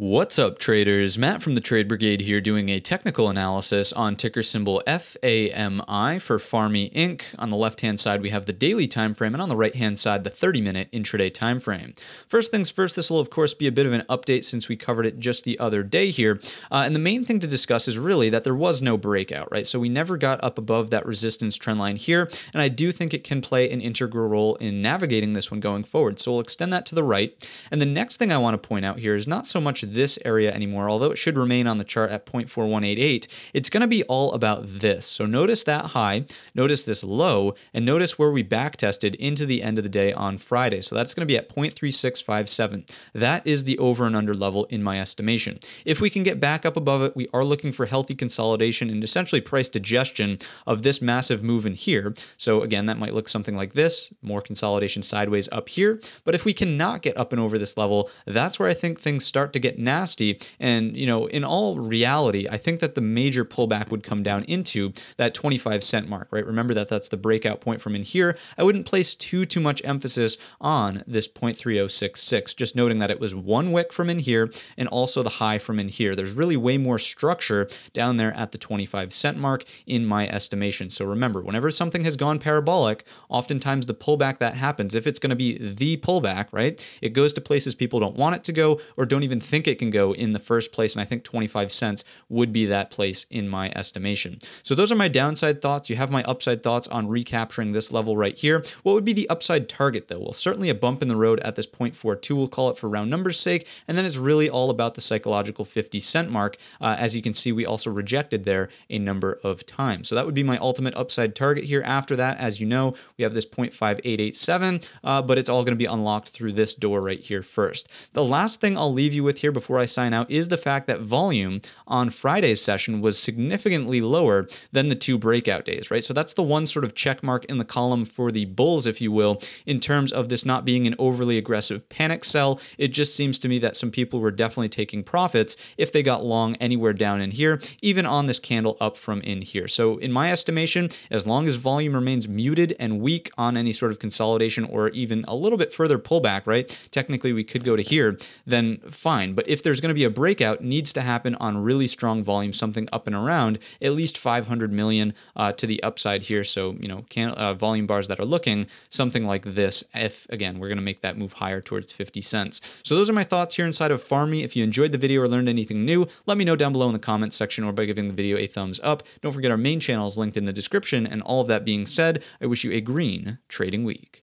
What's up, traders? Matt from the Trade Brigade here doing a technical analysis on ticker symbol FAMI for Farmy Inc. On the left hand side, we have the daily time frame, and on the right hand side, the 30 minute intraday time frame. First things first, this will, of course, be a bit of an update since we covered it just the other day here. Uh, and the main thing to discuss is really that there was no breakout, right? So we never got up above that resistance trend line here, and I do think it can play an integral role in navigating this one going forward. So we'll extend that to the right. And the next thing I want to point out here is not so much this area anymore, although it should remain on the chart at 0.4188, it's going to be all about this. So notice that high, notice this low, and notice where we back tested into the end of the day on Friday. So that's going to be at 0.3657. That is the over and under level in my estimation. If we can get back up above it, we are looking for healthy consolidation and essentially price digestion of this massive move in here. So again, that might look something like this, more consolidation sideways up here. But if we cannot get up and over this level, that's where I think things start to get nasty. And, you know, in all reality, I think that the major pullback would come down into that 25 cent mark, right? Remember that that's the breakout point from in here. I wouldn't place too, too much emphasis on this 0.3066, just noting that it was one wick from in here and also the high from in here. There's really way more structure down there at the 25 cent mark in my estimation. So remember, whenever something has gone parabolic, oftentimes the pullback that happens, if it's going to be the pullback, right, it goes to places people don't want it to go or don't even think think it can go in the first place, and I think 25 cents would be that place in my estimation. So those are my downside thoughts. You have my upside thoughts on recapturing this level right here. What would be the upside target though? Well, certainly a bump in the road at this 0.42, we'll call it for round numbers sake, and then it's really all about the psychological 50 cent mark. Uh, as you can see, we also rejected there a number of times. So that would be my ultimate upside target here. After that, as you know, we have this 0.5887, uh, but it's all going to be unlocked through this door right here first. The last thing I'll leave you with here here before I sign out is the fact that volume on Friday's session was significantly lower than the two breakout days, right? So that's the one sort of check mark in the column for the bulls, if you will, in terms of this not being an overly aggressive panic sell. It just seems to me that some people were definitely taking profits if they got long anywhere down in here, even on this candle up from in here. So, in my estimation, as long as volume remains muted and weak on any sort of consolidation or even a little bit further pullback, right? Technically, we could go to here, then fine. But but if there's going to be a breakout, needs to happen on really strong volume, something up and around at least 500 million uh, to the upside here. So you know, can, uh, volume bars that are looking something like this. If again, we're going to make that move higher towards 50 cents. So those are my thoughts here inside of Farmy. If you enjoyed the video or learned anything new, let me know down below in the comments section or by giving the video a thumbs up. Don't forget our main channel is linked in the description. And all of that being said, I wish you a green trading week.